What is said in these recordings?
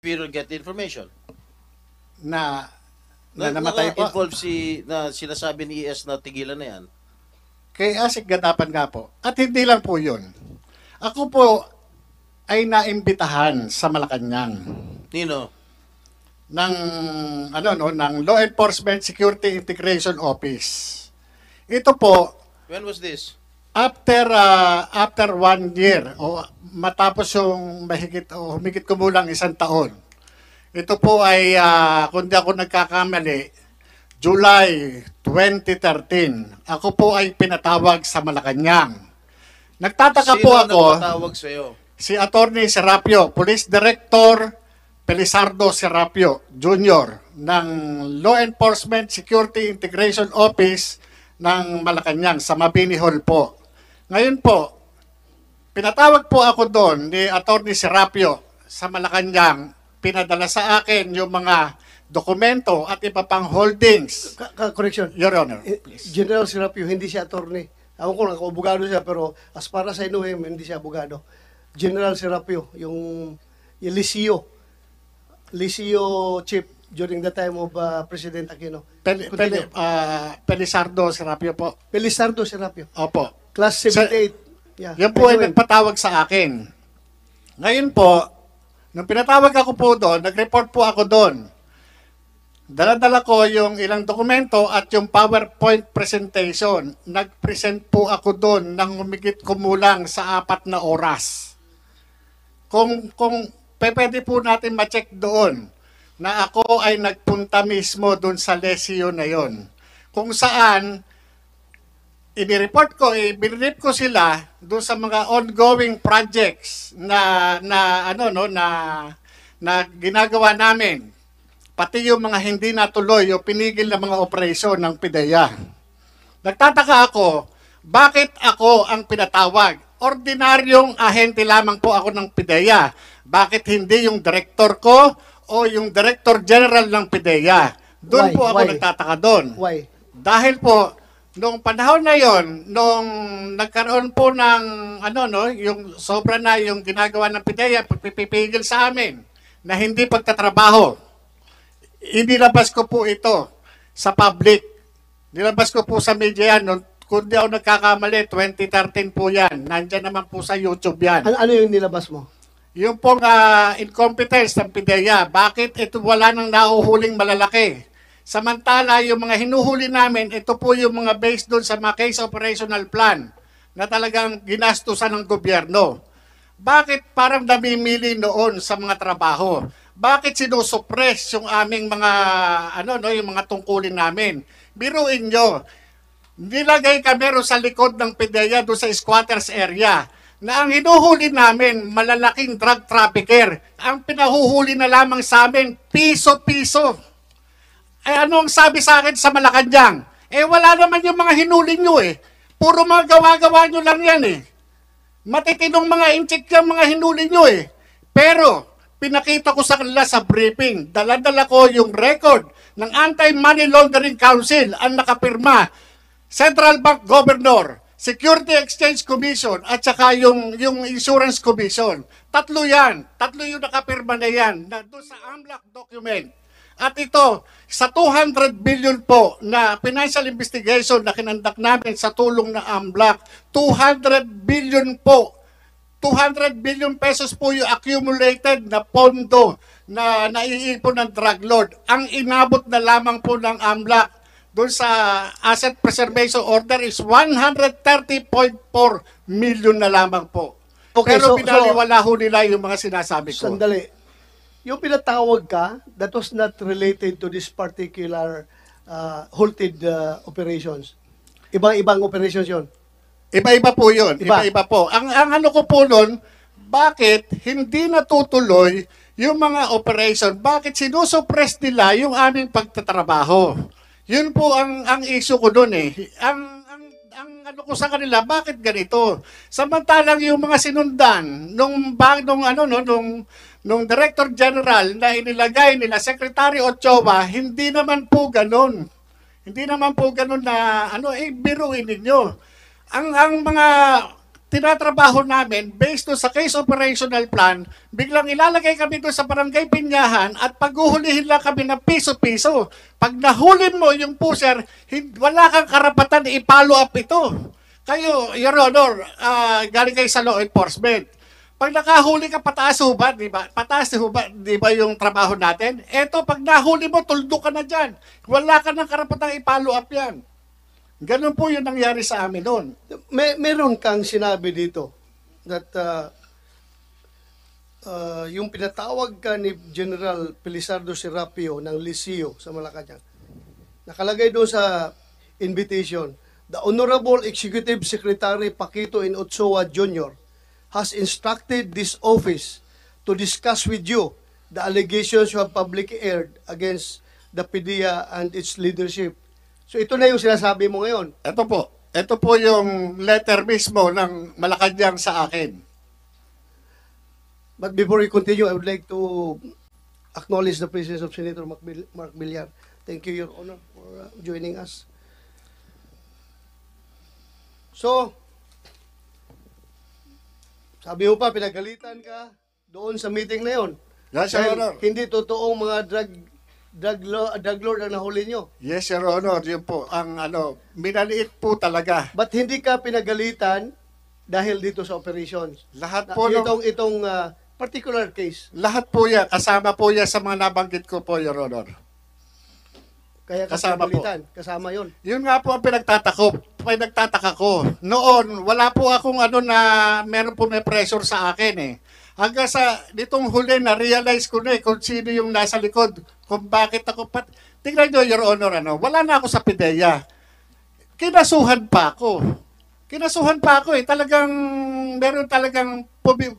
Pero get the information. Na, na, namatay po. Involved si, na sinasabi ni ES na tigilan na yan. Kay Asik Gatapan nga po. At hindi lang po yun. Ako po ay naimbitahan sa Malacanang. Nino? ng ano no ng Law Enforcement Security Integration Office. Ito po When was this? after uh, after one year o matapos yung mahigit o humigit ko kumulang isang taon. Ito po ay uh, kundi ako nagkakamali July 2013. Ako po ay pinatawag sa Malacanang. Nagtataka Sino po ako. Sino sa iyo? Si Attorney Serapio, Police Director Pelizardo Serapio Jr. ng Law Enforcement Security Integration Office ng Malacanang sa Mabini Hall po. Ngayon po, pinatawag po ako doon ni Atty. Serapio sa Malacanang. Pinadala sa akin yung mga dokumento at iba pang holdings. correction. Your Honor, eh, please. General Serapio, hindi siya attorney. Ako ko, abogado siya, pero as para sa know him, hindi siya abogado. General Serapio, yung, yung Licio, Licio chief during the time of uh, President Aquino. Pel, Pel, uh, Pelisardo Pelizardo Serapio po. Pelisardo Serapio. Opo. Class 78. Sa, yeah. Yan po Graduate. ay nagpatawag sa akin. Ngayon po, nung pinatawag ako po doon, nag-report po ako doon. Daladala ko yung ilang dokumento at yung PowerPoint presentation. Nag-present po ako doon ng humigit kumulang sa apat na oras. Kung, kung pwede po natin ma-check doon na ako ay nagpunta mismo doon sa lesyo na yon. Kung saan, i-report ko, i ko sila doon sa mga ongoing projects na na ano no na na ginagawa namin. Pati yung mga hindi natuloy, yung pinigil ng mga operasyon ng PIDEA. Nagtataka ako, bakit ako ang pinatawag? Ordinaryong ahente lamang po ako ng PIDEA. Bakit hindi yung director ko o yung director general ng PIDEA? Doon po ako why? nagtataka doon. Why? Dahil po, Noong panahon na yon, nung nagkaroon po ng ano no, yung sobra na yung ginagawa ng PIDEA, pagpipigil sa amin na hindi pagtatrabaho. Inilabas ko po ito sa public. Nilabas ko po sa media yan noong kung di ako nagkakamali, 2013 po yan. Nandiyan naman po sa YouTube yan. Ano, ano yung nilabas mo? Yung pong uh, incompetence ng PIDEA. Bakit ito wala nang nauhuling malalaki? Samantala, yung mga hinuhuli namin, ito po yung mga based doon sa mga case operational plan na talagang ginastusan ng gobyerno. Bakit parang namimili noon sa mga trabaho? Bakit sinusuppress yung aming mga ano no yung mga tungkulin namin? Biruin nyo, nilagay kami ro sa likod ng PDEA do sa squatters area na ang hinuhuli namin malalaking drug trafficker. Ang pinahuhuli na lamang sa amin piso-piso eh ano ang sabi sa akin sa Malacanang? Eh wala naman yung mga hinuli nyo eh. Puro mga gawa-gawa nyo lang yan eh. Matitinong mga incheck yung mga hinuli nyo eh. Pero pinakita ko sa kanila sa briefing, daladala ko yung record ng Anti-Money Laundering Council ang nakapirma. Central Bank Governor, Security Exchange Commission at saka yung, yung Insurance Commission. Tatlo yan. Tatlo yung nakapirma na yan na doon sa AMLAC document. At ito, sa 200 billion po na financial investigation na kinandak namin sa tulong ng AMBLAC, 200 billion po, 200 billion pesos po yung accumulated na pondo na naiipon ng drug lord. Ang inabot na lamang po ng AMLAC doon sa asset preservation order is 130.4 million na lamang po. Okay, Pero so, pinaliwala so, ho nila yung mga sinasabi ko. Sandali, yung pinatawag ka, that was not related to this particular uh, halted uh, operations. Ibang-ibang operations yon. Iba-iba po yon. Iba. iba po. Ang, ang ano ko po nun, bakit hindi natutuloy yung mga operation? Bakit sinusuppress nila yung aming pagtatrabaho? Yun po ang, ang issue ko doon eh. Ang ang ano ko sa kanila, bakit ganito? Samantalang yung mga sinundan nung bag nung ano no nung nung Director General na inilagay nila Secretary Ochoa, hindi naman po ganoon. Hindi naman po ganoon na ano eh biruin ninyo. Ang ang mga tinatrabaho namin based sa case operational plan, biglang ilalagay kami doon sa barangay Pinyahan at paghuhulihin lang kami ng piso-piso. Pag nahuli mo yung pusher, wala kang karapatan i-follow up ito. Kayo, Your Honor, uh, galing kayo sa law enforcement. Pag nakahuli ka, pataas hubad, di ba? Pataas hubad, di ba yung trabaho natin? Eto, pag nahuli mo, tuldo ka na dyan. Wala ka ng karapatang i-follow up yan. Ganun po yung nangyari sa amin noon. May, meron kang sinabi dito that uh, uh, yung pinatawag ka ni General Pelizardo Serapio ng Liceo sa Malacanang, nakalagay doon sa invitation, The Honorable Executive Secretary Paquito N. Ochoa Jr. has instructed this office to discuss with you the allegations you have publicly aired against the PDEA and its leadership So ito na yung sinasabi mo ngayon. Ito po. Ito po yung letter mismo ng Malacanang sa akin. But before we continue, I would like to acknowledge the presence of Senator Mark Villar. Thank you, Your Honor, for uh, joining us. So, sabi mo pa, pinagalitan ka doon sa meeting na yun. Yes, Your Honor. Hindi totoong mga drug Daglo, daglord na nahuli nyo. Yes, Your Honor, yun po. Ang ano, minaliit po talaga. But hindi ka pinagalitan dahil dito sa operations? Lahat po. Na, itong, itong uh, particular case. Lahat po yan. Kasama po yan sa mga nabanggit ko po, Your Honor. Kaya ka kasama po. Kasama yon. Yun nga po ang pinagtatakop. Pinagtataka ko. Noon, wala po akong ano na meron po may pressure sa akin eh. Hanggang sa nitong huli, na-realize ko na eh kung sino yung nasa likod kung bakit ako pat... Tingnan nyo, Your Honor, ano, wala na ako sa PIDEA. Kinasuhan pa ako. Kinasuhan pa ako eh. Talagang, meron talagang pubi,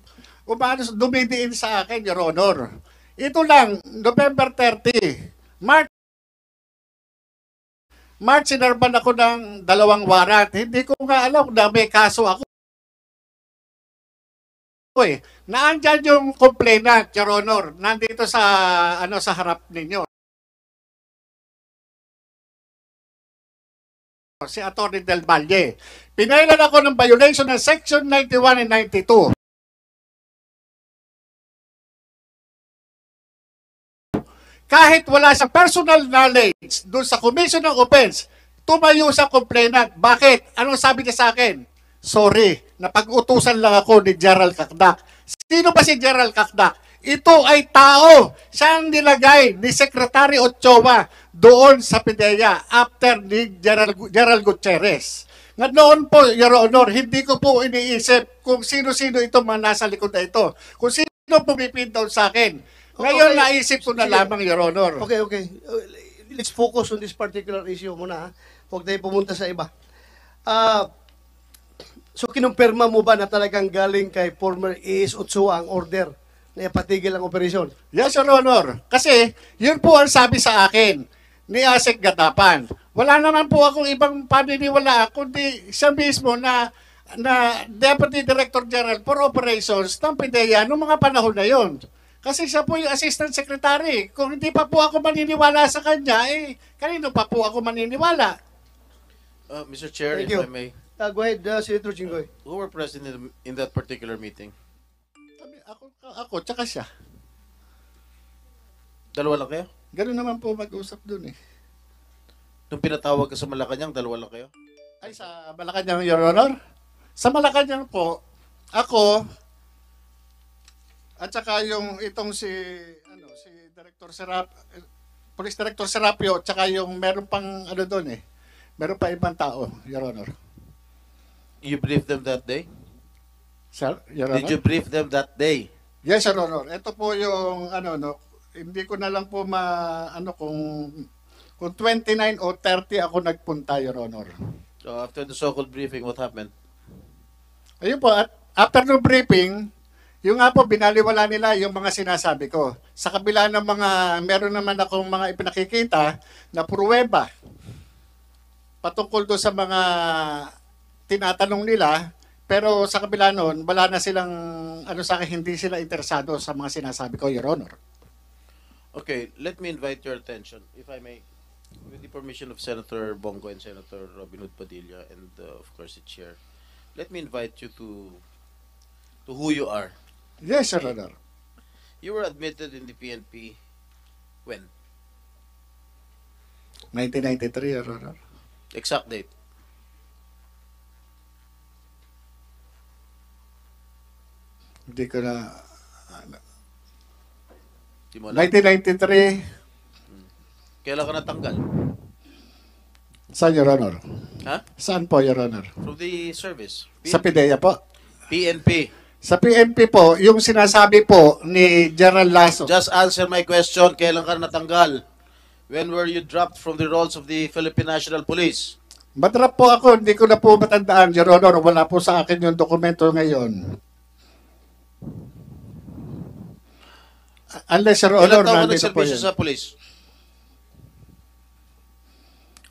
umanos, dumidiin sa akin, Your Honor. Ito lang, November 30, March March, sinarban ako ng dalawang warat. Hindi ko nga alam na may kaso ako eh. Naandyan yung complainant, Your Honor. Nandito sa, ano, sa harap ninyo. Si Atty. Del Valle. Pinailan ako ng violation ng Section 91 and 92. Kahit wala sa personal knowledge doon sa commission ng offense, tumayo sa complainant. Bakit? Anong sabi niya sa akin? Sorry, napag-utusan lang ako ni Gerald Kakdak. Sino ba si Gerald Kakdak? Ito ay tao. Siya ang nilagay ni Secretary Ochoa doon sa PIDEA after ni Gerald, Gerald Gutierrez. Nga noon po, Your Honor, hindi ko po iniisip kung sino-sino ito man nasa likod na ito. Kung sino pumipintaw sa akin. Ngayon, okay. naisip ko na lamang, Your Honor. Okay, okay. Uh, let's focus on this particular issue muna. Ha? Huwag tayo pumunta sa iba. Ah... Uh, So kinumpirma mo ba na talagang galing kay former AS Ochoa ang order na ipatigil ang operasyon? Yes, Your Honor. Kasi yun po ang sabi sa akin ni Asik Gatapan. Wala naman po akong ibang paniniwala kundi siya mismo na na Deputy Director General for Operations ng PDEA noong mga panahon na yon. Kasi siya po yung Assistant Secretary. Kung hindi pa po ako maniniwala sa kanya, eh, kanino pa po ako maniniwala? Uh, Mr. Chair, Thank if you. I may. Uh, go ahead, uh, Senator Jinggoy. Uh, who were present in, in that particular meeting? Kami, ako, ako, tsaka siya. Dalawa lang kayo? Ganun naman po mag-usap dun eh. Nung pinatawag ka sa Malacanang, dalawa lang kayo? Ay, sa Malacanang, Your Honor? Sa Malacanang po, ako, at saka yung itong si, ano, si Director Serap, Police Director Serapio, at saka yung meron pang, ano doon eh, meron pa ibang tao, Your Honor. You brief them that day? Sir, Your Honor? Did you brief them that day? Yes, Your Honor. Ito po yung ano no, hindi ko na lang po ma ano kung kung 29 or 30 ako nagpunta, Your Honor. So after the so-called briefing, what happened? Ayun po, at after no briefing, yung nga po, binaliwala nila yung mga sinasabi ko. Sa kabila ng mga, meron naman akong mga ipinakikita na pruweba patungkol do sa mga tinatanong nila, pero sa kabila noon, wala na silang, ano sa akin, hindi sila interesado sa mga sinasabi ko, Your Honor. Okay, let me invite your attention, if I may, with the permission of Senator Bongo and Senator Robin Hood Padilla and uh, of course the chair. Let me invite you to to who you are. Yes, Your Honor. You were admitted in the PNP when? 1993, Your Honor. Exact date? Hindi ko na... Hindi 1993. Kailan ka natanggal? Saan, Your Honor? Ha? Saan po, Your Honor? From the service. P- Sa PIDEA po. PNP. Sa PNP po, yung sinasabi po ni Gerald Lasso. Just answer my question. Kailan ka natanggal? When were you dropped from the roles of the Philippine National Police? Madrap po ako, hindi ko na po matandaan, Your Honor. Wala po sa akin yung dokumento ngayon. Unless, Your Honor, Ilang taon nandito po nagserbisyo yun. sa police?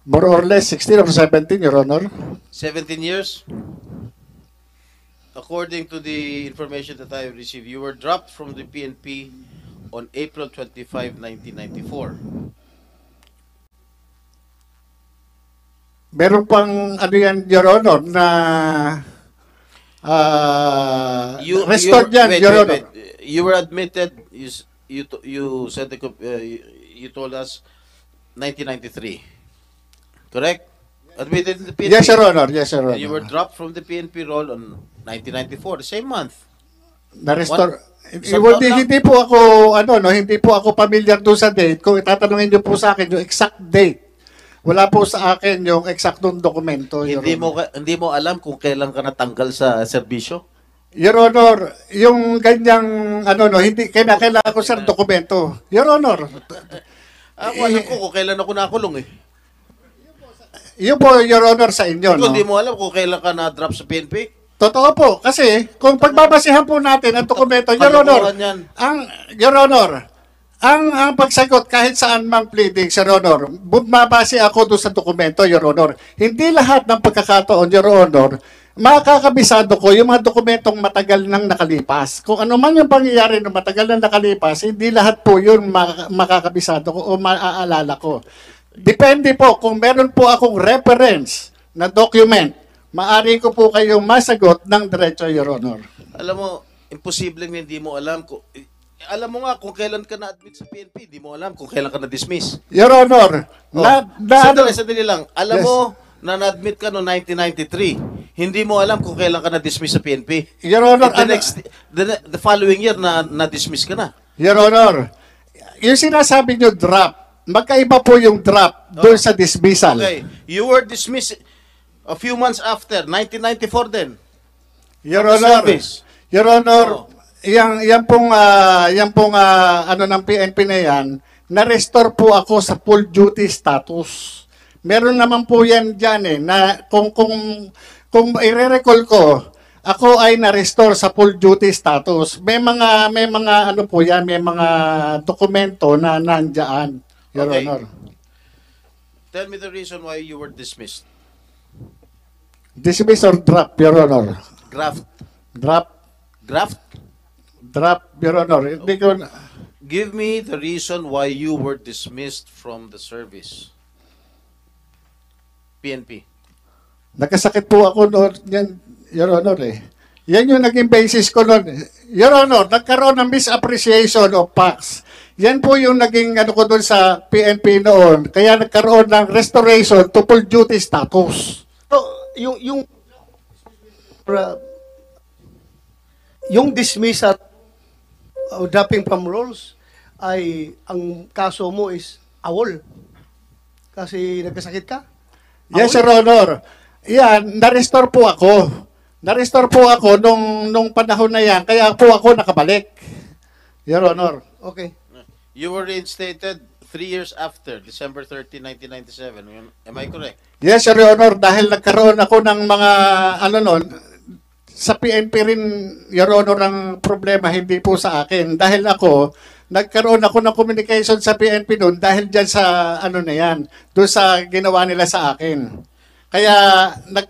More or less, 16 or 17, Your Honor. 17 years? According to the information that I received, you were dropped from the PNP on April 25, 1994. Meron pang, ano yan, Your Honor, na uh, you, restored yan, wait, Your wait, Wait. You were admitted, you, you, you said, uh, you, you told us 1993. Correct? Admitted to the PNP. Yes, Your Honor. Yes, Your Honor. And you were dropped from the PNP role on 1994, the same month. Na-restore. Hindi, hindi po ako, ano, no, hindi po ako familiar doon sa date. Kung itatanungin niyo po sa akin, yung exact date wala po sa akin yung eksaktong dokumento. Your Hindi mo hindi mo alam kung kailan ka natanggal sa serbisyo? Your Honor, yung ganyang ano no, hindi kaya kailangan ko sir dokumento. Your Honor, Ako ah, alam ko kung kailan ako nakulong eh. yun po Your Honor sa inyo Ikaw, no. Hindi mo alam kung kailan ka na-drop sa PNP? Totoo po kasi kung pagbabasihan po natin ang dokumento Your Honor. Ang Your Honor, ang, ang pagsagot kahit saan mang pleading, Your Honor, mabase ako doon sa dokumento, Your Honor. Hindi lahat ng pagkakataon, Your Honor, makakabisado ko yung mga dokumentong matagal nang nakalipas. Kung ano man yung pangyayari ng matagal nang nakalipas, hindi lahat po yun makakabisado ko o maaalala ko. Depende po kung meron po akong reference na document, maari ko po kayong masagot ng diretso, Your Honor. Alam mo, imposible hindi mo alam ko alam mo nga kung kailan ka na-admit sa PNP, di mo alam kung kailan ka na-dismiss. Your Honor, oh. na, na, sandali, sandali lang. Alam yes. mo na na-admit ka noong 1993. Hindi mo alam kung kailan ka na-dismiss sa PNP. Your Honor, the, ano- next, the, the following year na na-dismiss ka na. Your Honor, yung sinasabi nyo drop, magkaiba po yung drop oh. doon sa dismissal. Okay, you were dismissed a few months after, 1994 then. Your Honor, service. Your Honor, oh yan, yan pong uh, ah, yan pong uh, ano ng PNP na yan, na-restore po ako sa full duty status. Meron naman po yan diyan eh na kung kung kung i-recall ko, ako ay na-restore sa full duty status. May mga may mga ano po yan, may mga dokumento na nandiyan, Your okay. Honor. Tell me the reason why you were dismissed. Dismissed or draft, Your Honor? Draft. Draft. Draft? trap, Your Honor. Hindi ko na... Give me the reason why you were dismissed from the service. PNP. Nakasakit po ako noon, yan, Your Honor eh. Yan yung naging basis ko noon. Your Honor, nagkaroon ng misappreciation of facts. Yan po yung naging ano ko doon sa PNP noon. Kaya nagkaroon ng restoration to full duty status. So, yung, yung, uh, yung dismiss at uh, dropping from rolls ay ang kaso mo is awol. Kasi nagkasakit ka? Awol. Yes, Sir Honor. Yeah, na-restore po ako. Na-restore po ako nung, nung panahon na yan, kaya po ako nakabalik. Your Honor. Okay. You were reinstated three years after, December 30, 1997. Am I correct? Yes, Your Honor. Dahil nagkaroon ako ng mga, ano nun, sa PNP rin, Your Honor, ang problema, hindi po sa akin. Dahil ako, nagkaroon ako ng communication sa PNP noon dahil dyan sa ano na yan, doon sa ginawa nila sa akin. Kaya, nag,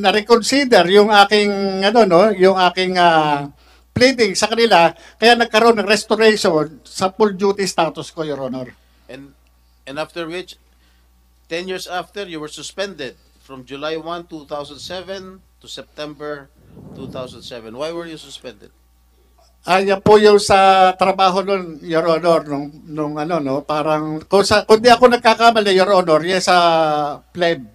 na-reconsider yung aking, ano no, yung aking uh, pleading sa kanila, kaya nagkaroon ng restoration sa full duty status ko, Your Honor. And, and after which, 10 years after, you were suspended from July 1, 2007 to September 2007. Why were you suspended? Ay, ah, yan po yung sa trabaho noon, Your Honor, nung, nung ano, no, parang, kung, sa, kung di ako nagkakamali, Your Honor, yes, sa pleb.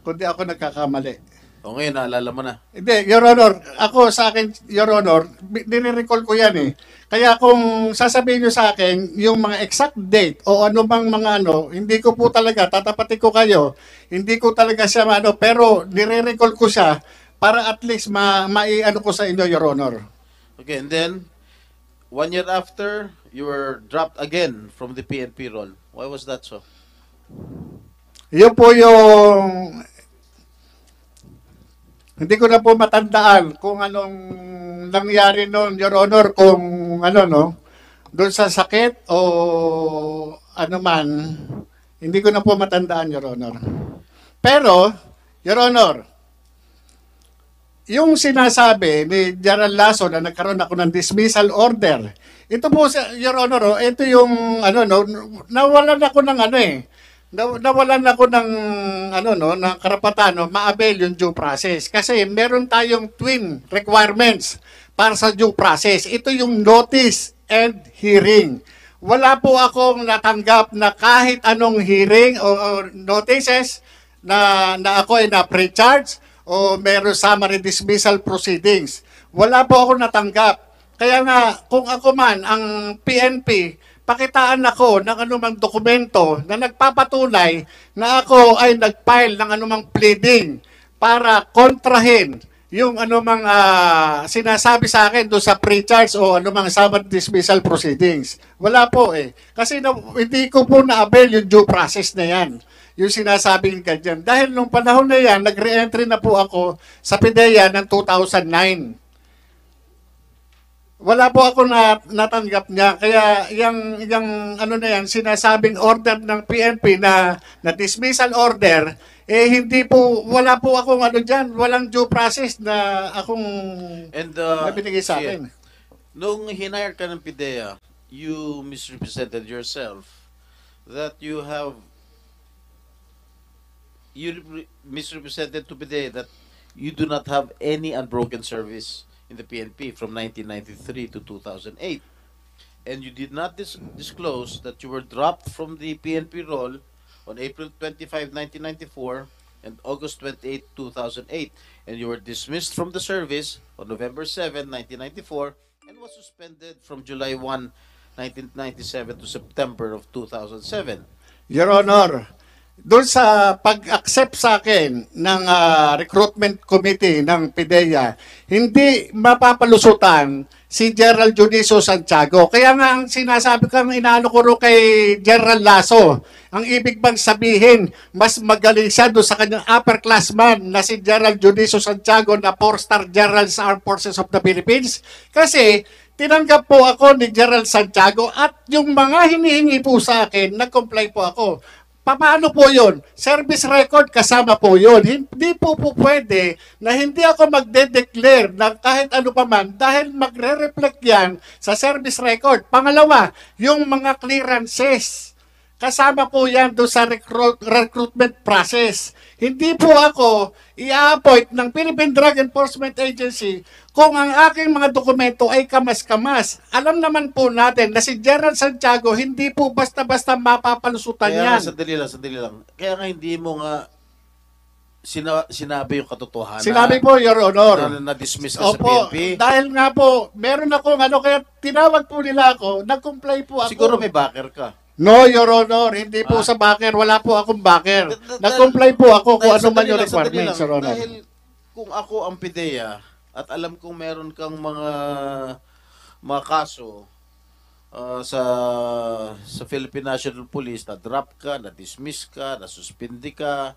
Kung di ako nagkakamali. O ngayon, naalala mo na. Hindi, Your Honor, ako sa akin, Your Honor, nire-recall ko yan eh. Kaya kung sasabihin niyo sa akin yung mga exact date o ano bang mga ano, hindi ko po talaga, tatapatin ko kayo, hindi ko talaga siya ano, pero nire-recall ko siya para at least ma maiano ko sa inyo, Your Honor. Okay, and then, one year after, you were dropped again from the PNP role. Why was that so? Yun po yung hindi ko na po matandaan kung anong nangyari noon, Your Honor, kung ano, no? Doon sa sakit o ano man, hindi ko na po matandaan, Your Honor. Pero, Your Honor, yung sinasabi ni General Lasso na nagkaroon ako ng dismissal order, ito po, Your Honor, oh, ito yung, ano, no, nawalan ako ng ano eh, Naw- nawalan ako ng ano no ng karapatan no maabel yung due process kasi meron tayong twin requirements para sa due process ito yung notice and hearing wala po akong natanggap na kahit anong hearing o, o notices na, na ako ay na-pre-charge o meron summary dismissal proceedings. Wala po ako natanggap. Kaya nga, kung ako man, ang PNP, pakitaan ako ng anumang dokumento na nagpapatunay na ako ay nag ng anumang pleading para kontrahin yung anumang uh, sinasabi sa akin doon sa pre-charge o anumang summary dismissal proceedings. Wala po eh. Kasi na, hindi ko po na-avail yung due process na yan. Yung sinasabing ganyan. Dahil nung panahon na yan, nag-re-entry na po ako sa PIDEA ng 2009. Wala po ako na natanggap niya kaya yung yung ano na yan sinasabing order ng PNP na na dismissal order eh hindi po wala po ako ng ano diyan walang due process na akong and uh, nabinigay sa akin. Nung hinire ka ng PDEA you misrepresented yourself that you have you misrepresented to PDEA that you do not have any unbroken service in the PNP from 1993 to 2008, and you did not dis disclose that you were dropped from the PNP role on April 25, 1994, and August 28, 2008, and you were dismissed from the service on November 7, 1994, and was suspended from July 1, 1997 to September of 2007. Your Honor, doon sa pag-accept sa akin ng uh, recruitment committee ng PIDEA, hindi mapapalusutan si General Junizo Santiago. Kaya nga ang sinasabi kang inaano ko kay General Lasso, ang ibig bang sabihin, mas magaling siya doon sa kanyang upperclassman na si General Junizo Santiago na four star General sa Armed Forces of the Philippines? Kasi tinanggap po ako ni General Santiago at yung mga hinihingi po sa akin, nag-comply po ako. Paano po yun? Service record kasama po yun. Hindi po po pwede na hindi ako magde-declare ng kahit ano pa man dahil magre-reflect yan sa service record. Pangalawa, yung mga clearances Kasama po yan doon sa recruit, recruitment process. Hindi po ako i-appoint ng Philippine Drug Enforcement Agency kung ang aking mga dokumento ay kamas-kamas. Alam naman po natin na si Gerald Santiago hindi po basta-basta mapapalusutan Kaya yan. Kaya sandali lang, sandali lang. Kaya nga hindi mo nga sina, sinabi yung katotohanan. Sinabi po, Your Honor. Na, na-dismiss ka Opo, sa PNP. Dahil nga po, meron akong ano, kaya tinawag po nila ako, nag-comply po ako. Siguro may backer ka. No, Your Honor, hindi po ah. sa backer. Wala po akong backer. Nag-comply po ako kung ano man yung requirements, Your Honor. Dahil kung ako ang PIDEA at alam kong meron kang mga mga kaso uh, sa sa Philippine National Police na drop ka, na dismiss ka, na suspindi ka,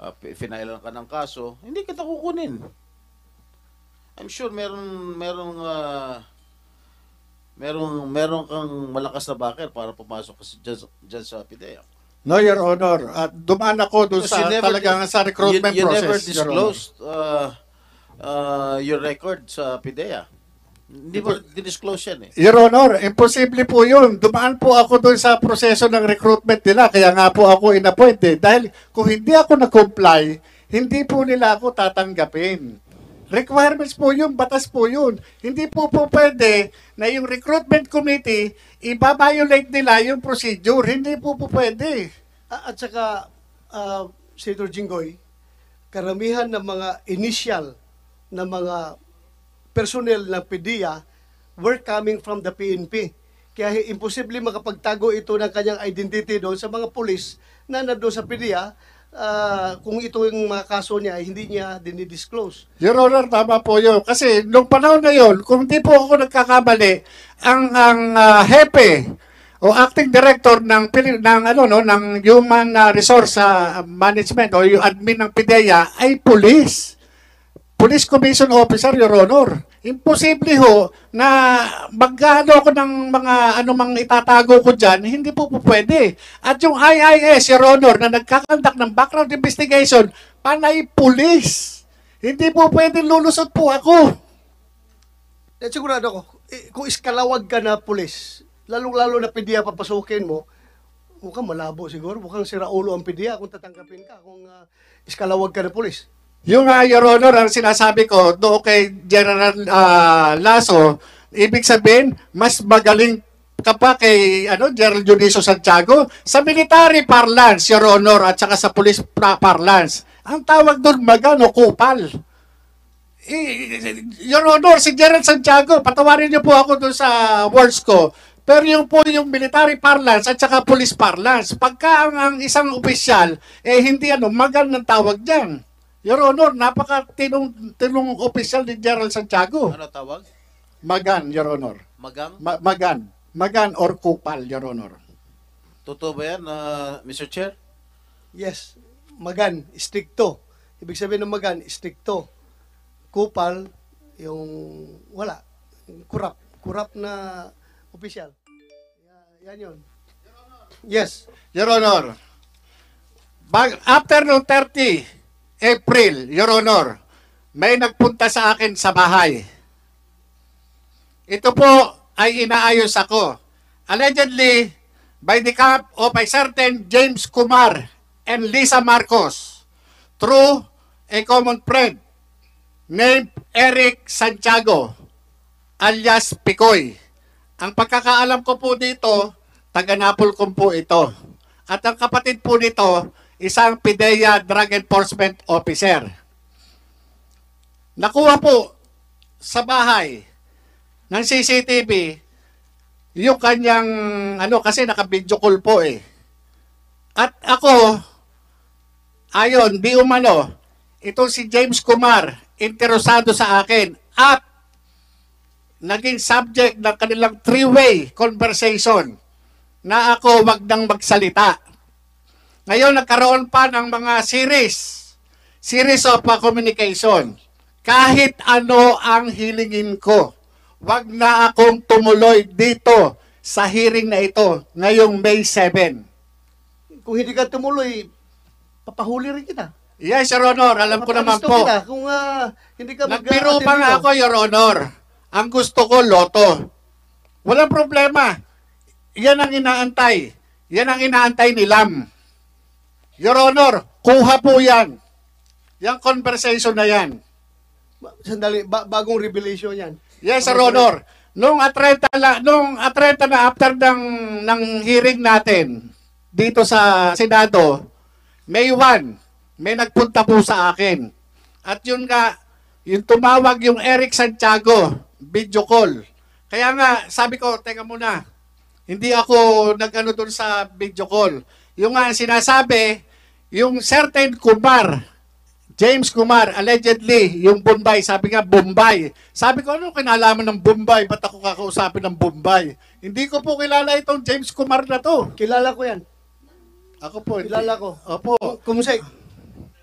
uh, finailan ka ng kaso, hindi kita kukunin. I'm sure meron merong uh, meron meron kang malakas na backer para pumasok kasi sa- dyan, sa- dyan sa Pidea. No, Your Honor. At dumaan ako doon sa you never talagang sa recruitment you, you process. never Your disclosed uh, uh, your record sa PIDEA. Hindi mo dinisclose yan eh. Your Honor, imposible po yun. Dumaan po ako doon sa proseso ng recruitment nila, kaya nga po ako inappoint eh. Dahil kung hindi ako na-comply, hindi po nila ako tatanggapin. Requirements po yun, batas po yun. Hindi po po pwede na yung recruitment committee, ibabiolate nila yung procedure. Hindi po po pwede. Ah, at saka, uh, Senator Jinggoy, karamihan ng mga initial na mga personnel ng PDEA were coming from the PNP. Kaya imposible makapagtago ito ng kanyang identity doon sa mga pulis na nandoon sa PDEA uh, kung ito yung mga kaso niya ay hindi niya dinidisclose. Your Honor, tama po yun. Kasi noong panahon na yun, kung hindi po ako nagkakamali, ang ang uh, hepe o acting director ng ng ano no ng human uh, resource uh, management o yung admin ng PDEA ay police. Police Commission Officer Your Honor. Imposible ho na magkano ko ng mga anumang itatago ko dyan, hindi po po pwede. At yung IIS, Your Honor, na nagkakandak ng background investigation, panay pulis. Hindi po pwede lulusot po ako. At eh, sigurado ko, eh, kung iskalawag ka na pulis, lalong-lalo na PDA papasukin mo, mukhang malabo siguro, mukhang siraulo ang PDA kung tatanggapin ka, kung uh, iskalawag ka na pulis. Yung uh, Your Honor, ang sinasabi ko, do kay General uh, Lasso, ibig sabihin, mas magaling ka pa kay ano, General Dionisio Santiago sa military parlance, Your Honor, at saka sa police parlance. Ang tawag doon magano, kupal. Your Honor, si Gerald Santiago, patawarin niyo po ako doon sa words ko. Pero yung po yung military parlance at saka police parlance, pagka ang, ang isang opisyal, eh hindi ano, magan ng tawag diyan. Your Honor, napaka-tinong tinong official ni Gerald Santiago. Ano tawag? Magan, Your Honor. Magang? Ma- Magan. Magan or Kupal, Your Honor. Totoo ba yan, uh, Mr. Chair? Yes. Magan, stricto. Ibig sabihin ng Magan, stricto. Kupal, yung wala. Kurap. Kurap na official. opisyal. Yan yun. Your Honor. Yes. Your Honor. Bag, after noong 30, April, Your Honor, may nagpunta sa akin sa bahay. Ito po ay inaayos ako. Allegedly, by the cap of a certain James Kumar and Lisa Marcos through a common friend named Eric Santiago alias Picoy. Ang pagkakaalam ko po dito, taga Napol ko po ito. At ang kapatid po nito isang PIDEA Drug Enforcement Officer. Nakuha po sa bahay ng CCTV yung kanyang ano kasi naka-video call po eh. At ako ayon di umano itong si James Kumar interesado sa akin at naging subject ng kanilang three-way conversation na ako wag nang magsalita ngayon, nagkaroon pa ng mga series. Series of uh, communication. Kahit ano ang hilingin ko, wag na akong tumuloy dito sa hearing na ito ngayong May 7. Kung hindi ka tumuloy, papahuli rin kita. Yes, Your Honor. Alam ko naman po. Kita. Kung uh, hindi ka mag- Nagpiro pa nga ako, Your Honor. Ang gusto ko, loto. Walang problema. Yan ang inaantay. Yan ang inaantay ni Lam. Your Honor, kuha po yan. Yung conversation na yan. Sandali, ba- bagong revelation yan. Yes, Your Honor. Nung atreta la, nung atreta na after ng ng hearing natin dito sa Senado, May 1, may nagpunta po sa akin. At yun nga, yung tumawag yung Eric Santiago, video call. Kaya nga, sabi ko, teka muna, hindi ako nag-ano doon sa video call yung uh, sinasabi, yung certain Kumar, James Kumar, allegedly, yung Bombay, sabi nga Bombay. Sabi ko, ano kinalaman ng Bombay? Ba't ako kakausapin ng Bombay? Hindi ko po kilala itong James Kumar na to. Kilala ko yan. Ako po. Kilala ko. Opo. Kumusay,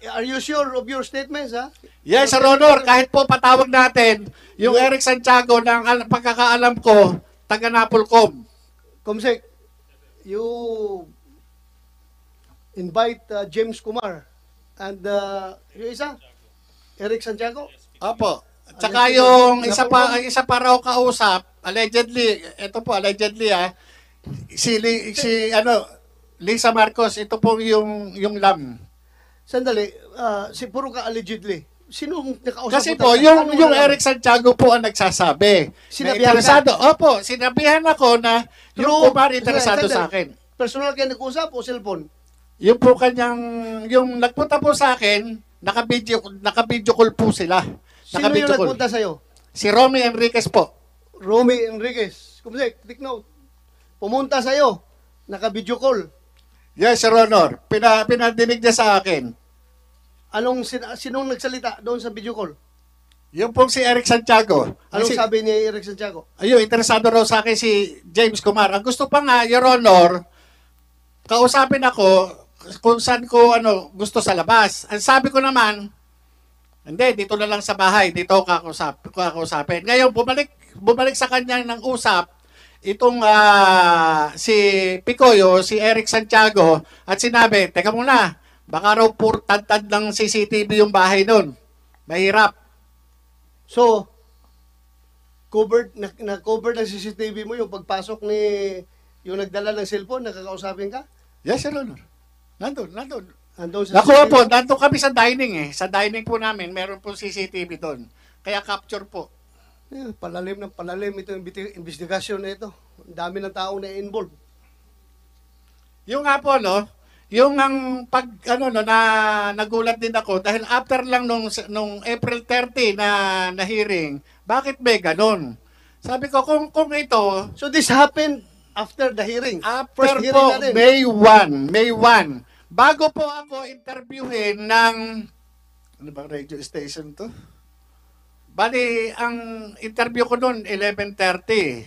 are you sure of your statements, ha? Yes, Sir Honor. Kahit po patawag natin, yung Eric Santiago, ng pagkakaalam ko, taga Napolcom. Kumsek, you invite uh, James Kumar and uh, yung isa, Eric Santiago. Apo. Tsaka yung isa pa, isa pa raw kausap, allegedly, ito po allegedly ah, si, si ano, Lisa Marcos, ito po yung, yung LAM. Sandali, uh, si puro ka allegedly. Sino ang nakausap Kasi po, yung, yung Eric Santiago po ang nagsasabi. Sinabihan Ka? Opo, sinabihan ako na yung Kumar interesado sa akin. Personal kaya nag-usap o cellphone? Yung po kanyang, yung nagpunta po sa akin, naka-video, naka-video call po sila. Sino yung Naka-video call. nagpunta sa'yo? Si Romy Enriquez po. Romy Enriquez. Kumsek, take note. Pumunta sa'yo. Naka-video call. Yes, Sir Honor. Pina, pinadinig niya sa akin. Anong, sin- sinong nagsalita doon sa video call? Yung pong si Eric Santiago. Anong Kasi- sabi ni Eric Santiago? Ayun, interesado raw sa akin si James Kumar. Ang gusto pa nga, Your Honor, kausapin ako kung saan ko ano, gusto sa labas. Ang sabi ko naman, hindi, dito na lang sa bahay, dito ka kausap, kausapin. Ngayon, bumalik, bumalik sa kanya ng usap, itong uh, si Picoyo, si Eric Santiago, at sinabi, teka muna, baka raw pur tad ng CCTV yung bahay nun. Mahirap. So, covered, na, na covered ng CCTV mo yung pagpasok ni, yung nagdala ng cellphone, nakakausapin ka? Yes, Your Honor. Nandun, nandun. Nandun sa Nakuha po, nandun kami sa dining eh. Sa dining po namin, meron po CCTV doon. Kaya capture po. Yeah, palalim ng palalim ito yung investigasyon na ito. Ang dami ng tao na involved. Yung nga po, no? Yung ang pag ano no na nagulat din ako dahil after lang nung nung April 30 na na hearing, bakit may ganun? Sabi ko kung kung ito, so this happened after the hearing. After First hearing po, May 1, May 1. Bago po ako interviewin ng ano ba radio station to? Bali, ang interview ko noon, 11.30.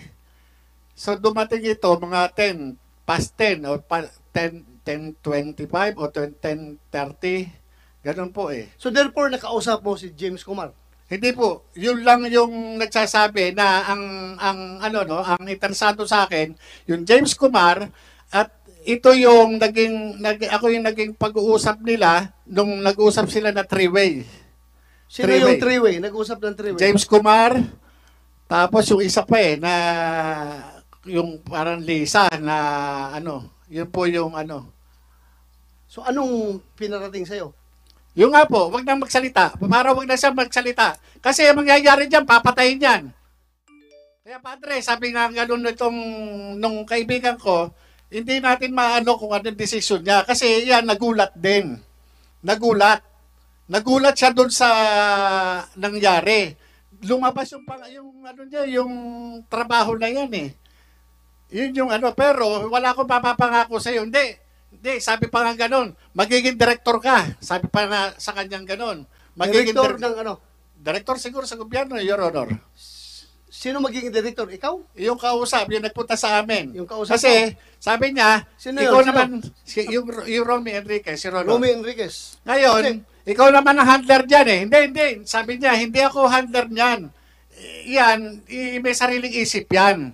So dumating ito mga 10, past 10 or pa, 10, 10.25 or 10.30. Ganun po eh. So therefore, nakausap mo si James Kumar? Hindi po. Yun lang yung nagsasabi na ang, ang ano no, ang itansado sa akin, yung James Kumar at ito yung naging, nag, ako yung naging pag-uusap nila nung nag uusap sila na three-way. Sino three-way. yung three-way? nag uusap ng three-way? James Kumar, tapos yung isa pa eh, na yung parang Lisa na ano, yun po yung ano. So anong pinarating sa'yo? Yung nga po, wag nang magsalita. Para wag na siya magsalita. Kasi ang mangyayari diyan, papatayin yan. Kaya padre, sabi nga ganun nitong nung kaibigan ko, hindi natin maano kung ano anong decision niya. Kasi yan, nagulat din. Nagulat. Nagulat siya doon sa nangyari. Lumabas yung, yung, ano niya, yung trabaho na yan eh. Yun yung ano. Pero wala akong papapangako sa iyo. Hindi. Hindi, sabi pa nga ganun. Magiging director ka. Sabi pa nga sa kanyang ganun. Magiging director dir- ng ano? Director siguro sa gobyerno, Your Honor. Sino magiging director? Ikaw? Yung kausap, yung nagpunta sa amin. Yung kausap Kasi sabi niya, Sino ikaw Sino? naman, si, yung, yung Romy Enriquez, si Rolo. Romy Enriquez. Ngayon, ikaw naman ang handler dyan eh. Hindi, hindi. Sabi niya, hindi ako handler niyan. Yan, i- may sariling isip yan.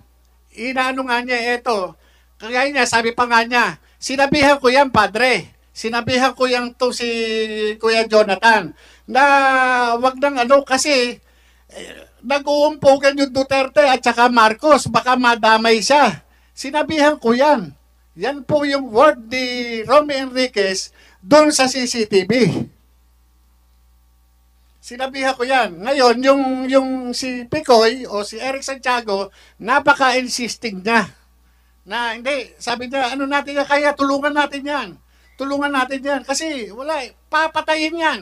Inaano nga niya, eto. Kaya niya, sabi pa nga niya, sinabihan ko yan, padre. Sinabihan ko yan to si Kuya Jonathan na wag nang ano kasi nag-uumpugan yung Duterte at saka Marcos, baka madamay siya. Sinabihan ko yan. Yan po yung word ni Romy Enriquez doon sa CCTV. Sinabihan ko yan. Ngayon, yung, yung si Picoy o si Eric Santiago, napaka-insisting niya. Na hindi, sabi niya, ano natin na kaya, tulungan natin yan. Tulungan natin yan. Kasi wala, eh, papatayin yan.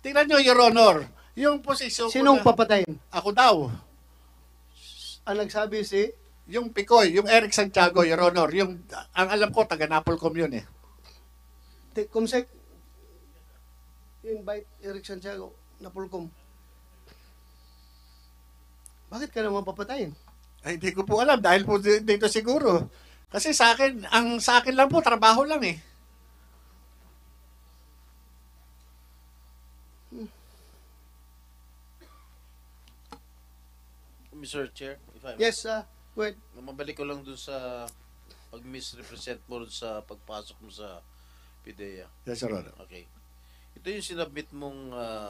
Tingnan nyo, Your Honor yung posisyon Sinong ko na, papatayin? Ako daw. Ang nagsabi si? Yung Picoy, yung Eric Santiago, Your Honor. Yung, ang alam ko, taga Napol Commune. eh. Te, Kumsek, invite Eric Santiago, Napolcom. Bakit ka naman papatayin? Ay, hindi ko po alam. Dahil po dito siguro. Kasi sa akin, ang sa akin lang po, trabaho lang eh. Mr. Chair, if I Yes, uh, wait. Mabalik ko lang dun sa pag-misrepresent mo sa pagpasok mo sa PIDEA. Yes, Your Honor. Okay. Ito yung sinabit mong ah,